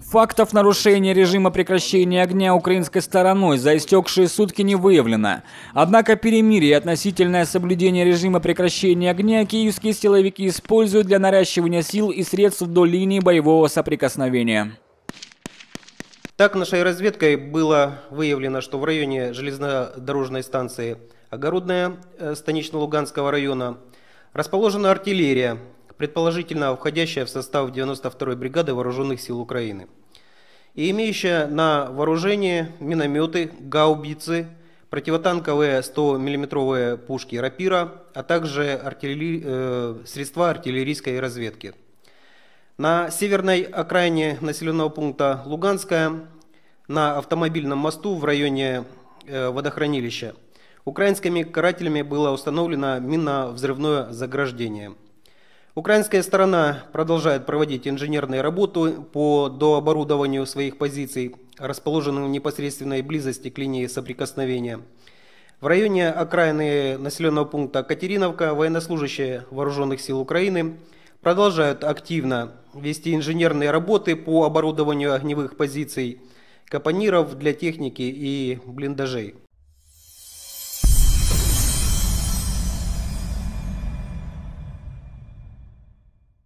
Фактов нарушения режима прекращения огня украинской стороной за истекшие сутки не выявлено. Однако перемирие и относительное соблюдение режима прекращения огня киевские силовики используют для наращивания сил и средств до линии боевого соприкосновения. Так, нашей разведкой было выявлено, что в районе железнодорожной станции Огородная э, Станично-Луганского района расположена артиллерия, предположительно входящая в состав 92-й бригады Вооруженных сил Украины, и имеющая на вооружении минометы, гаубицы, противотанковые 100-мм пушки «Рапира», а также артиллери... э, средства артиллерийской разведки. На северной окраине населенного пункта Луганская, на автомобильном мосту в районе э, водохранилища, украинскими карателями было установлено минно-взрывное заграждение – Украинская сторона продолжает проводить инженерные работы по дооборудованию своих позиций, расположенных в непосредственной близости к линии соприкосновения. В районе окраины населенного пункта Катериновка военнослужащие Вооруженных сил Украины продолжают активно вести инженерные работы по оборудованию огневых позиций, капониров для техники и блиндажей.